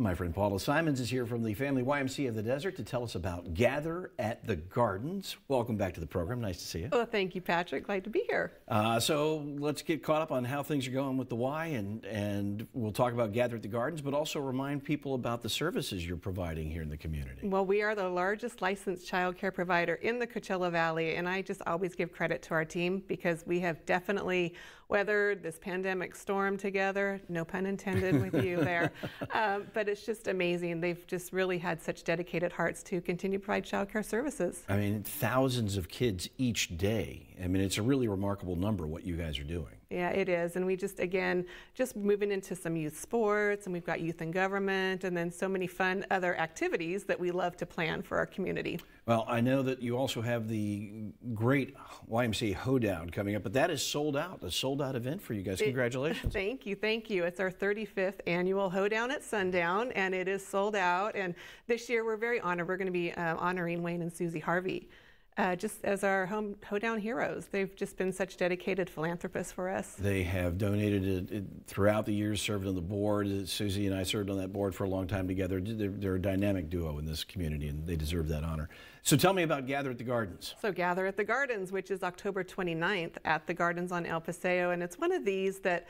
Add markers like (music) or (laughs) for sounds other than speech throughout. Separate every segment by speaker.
Speaker 1: My friend Paula Simons is here from the Family YMCA of the Desert to tell us about Gather at the Gardens. Welcome back to the program. Nice to see you.
Speaker 2: Well, thank you, Patrick. Glad to be here.
Speaker 1: Uh, so let's get caught up on how things are going with the Y, and and we'll talk about Gather at the Gardens, but also remind people about the services you're providing here in the community.
Speaker 2: Well, we are the largest licensed child care provider in the Coachella Valley, and I just always give credit to our team because we have definitely weathered this pandemic storm together. No pun intended with you there, (laughs) uh, but it's just amazing. They've just really had such dedicated hearts to continue to provide childcare services. I
Speaker 1: mean, thousands of kids each day. I mean, it's a really remarkable number what you guys are doing.
Speaker 2: Yeah, it is. And we just, again, just moving into some youth sports, and we've got youth in government, and then so many fun other activities that we love to plan for our community.
Speaker 1: Well, I know that you also have the great YMCA Hoedown coming up, but that is sold out, a sold out event for you guys. (laughs) Congratulations. It,
Speaker 2: thank you, thank you. It's our 35th annual Hoedown at Sundown, and it is sold out. And this year, we're very honored. We're going to be uh, honoring Wayne and Susie Harvey uh, just as our home hoedown heroes. They've just been such dedicated philanthropists for us.
Speaker 1: They have donated it, it, throughout the years, served on the board. Uh, Susie and I served on that board for a long time together. They're, they're, a dynamic duo in this community, and they deserve that honor. So tell me about Gather at the Gardens.
Speaker 2: So Gather at the Gardens, which is October 29th at the Gardens on El Paseo, and it's one of these that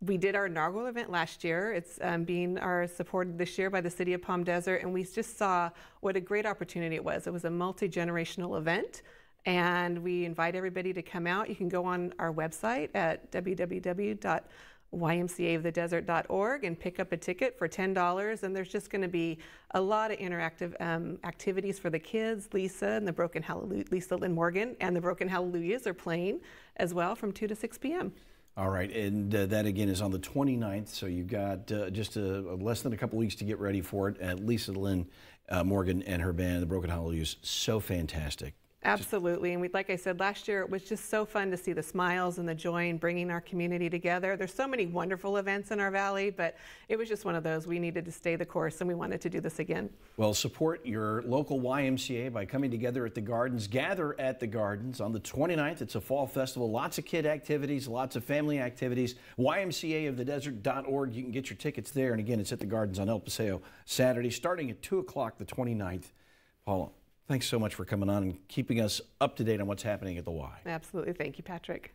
Speaker 2: we did our inaugural event last year. It's um, being our supported this year by the City of Palm Desert, and we just saw what a great opportunity it was. It was a multi generational event, and we invite everybody to come out. You can go on our website at www.ymcaofthedesert.org and pick up a ticket for $10. And there's just going to be a lot of interactive um, activities for the kids. Lisa and the Broken Hallelujah, Lisa Lynn Morgan and the Broken Hallelujahs are playing as well from 2 to 6 p.m.
Speaker 1: All right, and uh, that again is on the 29th, so you've got uh, just a, uh, less than a couple weeks to get ready for it. Lisa Lynn uh, Morgan and her band, The Broken Hollow, is so fantastic.
Speaker 2: Absolutely. And we, like I said, last year it was just so fun to see the smiles and the joy in bringing our community together. There's so many wonderful events in our valley, but it was just one of those we needed to stay the course and we wanted to do this again.
Speaker 1: Well, support your local YMCA by coming together at the gardens. Gather at the gardens on the 29th. It's a fall festival. Lots of kid activities, lots of family activities. YMCAofthedesert.org. You can get your tickets there. And again, it's at the gardens on El Paseo Saturday starting at 2 o'clock the 29th. Paula. Thanks so much for coming on and keeping us up to date on what's happening at the Y.
Speaker 2: Absolutely. Thank you, Patrick.